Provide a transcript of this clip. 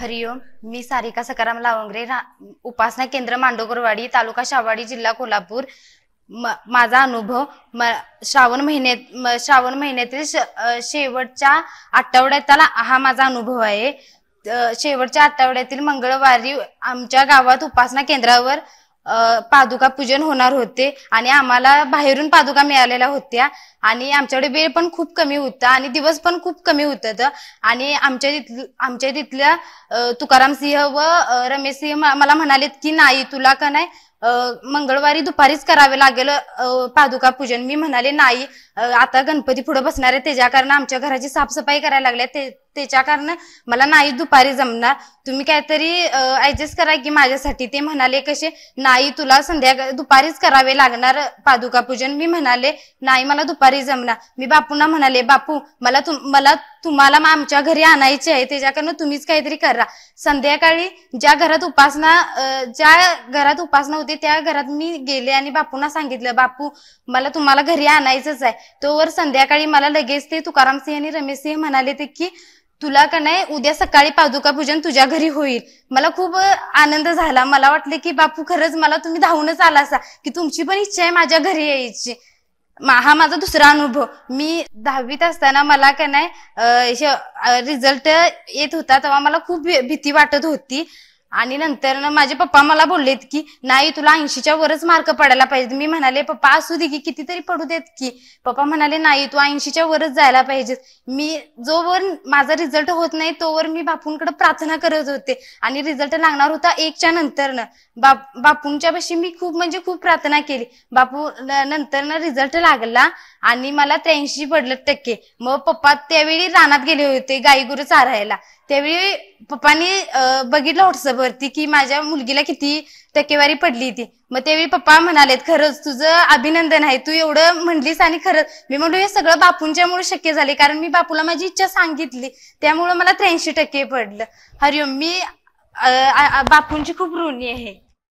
हरिओम मी सारिका सकाराम लावंगरे उपासना केंद्र मांडोगरवाडी तालुका शावाडी जिल्हा कोल्हापूर माझा अनुभव श्रावण महिन्यात श्रावण महिन्यातील शेवटच्या आठवड्यातला हा माझा अनुभव आहे शेवटच्या आठवड्यातील मंगळवारी आमच्या गावात उपासना केंद्रावर पादुका पूजन होणार होते आणि आम्हाला बाहेरून पादुका मिळालेल्या होत्या आणि आमच्याकडे वेळ पण खूप कमी होता आणि दिवस पण खूप कमी होत आणि आमच्या तिथ आमच्या तिथल्या तुकाराम सिंह व रमेश सिंह मला म्हणालेत की नाही तुला का नाही मंगळवारी दुपारीच करावे लागेल पादुका पूजन मी म्हणाले नाही आता गणपती पुढे बसणार आहे त्याच्या कारण आमच्या घराची साफसफाई करायला लागल्या ते त्याच्या कारण मला नाही दुपारी जमणार तुम्ही काहीतरी ऍडजस्ट करा की माझ्यासाठी ते म्हणाले कसे नाही तुला संध्याकाळ दुपारीच करावे लागणार पादुका पूजन मी म्हणाले नाही मला दुपारी जमणार मी बापूंना म्हणाले बापू मला मला तुम्हाला आमच्या घरी आणायची आहे त्याच्याकडनं तुम्हीच काहीतरी करा संध्याकाळी ज्या घरात उपासना ज्या घरात उपासना होती त्या घरात मी गेले आणि बापूंना सांगितलं बापू मला तुम्हाला घरी आणायचंच आहे तोवर संध्याकाळी मला लगेच ते तुकाराम सिंह आणि रमेश सिंह म्हणाले ते की तुला का नाही उद्या सकाळी पादुका पूजन तुझ्या घरी होईल मला खूप आनंद झाला मला वाटले की बापू खरंच मला तुम्ही धावूनच आला असा की तुमची पण इच्छा आहे माझ्या घरी यायची हा माझा दुसरा अनुभव मी दहावीत असताना मला का नाही रिझल्ट येत होता तेव्हा मला खूप भीती वाटत होती आणि नंतर ना माझे पप्पा मला बोललेत की नाही तुला ऐंशीच्या वरच मार्क पडायला पाहिजे मी म्हणाले पप्पा असू दे की कितीतरी पडू देत की पप्पा म्हणाले नाही तू ऐंशीच्या वरच जायला पाहिजे मी जोवर माझा रिझल्ट होत नाही तोवर मी बापूंकडे प्रार्थना करत होते आणि रिझल्ट लागणार होता एकच्या नंतर ना बाप बापूंच्या पाशी मी खूप म्हणजे खूप प्रार्थना केली बापू नंतर ना रिझल्ट लागला आणि मला त्र्याऐंशी पडलं टक्के मग पप्पा त्यावेळी रानात गेले होते गाई गुरु चारायला त्यावेळी पप्पानी बघितलं व्हॉट्सअपवरती की माझ्या मुलगीला किती टक्केवारी पडली ती मग त्यावेळी पप्पा म्हणालेत खरंच तुझं अभिनंदन आहे तू एवढं म्हणलीस आणि खरंच मी म्हणलो हे सगळं बापूंच्यामुळे शक्य झाले कारण मी बापूला माझी इच्छा सांगितली त्यामुळे मला त्र्याऐंशी टक्के पडलं हरिओम मी बापूंची खूप ऋणी आहे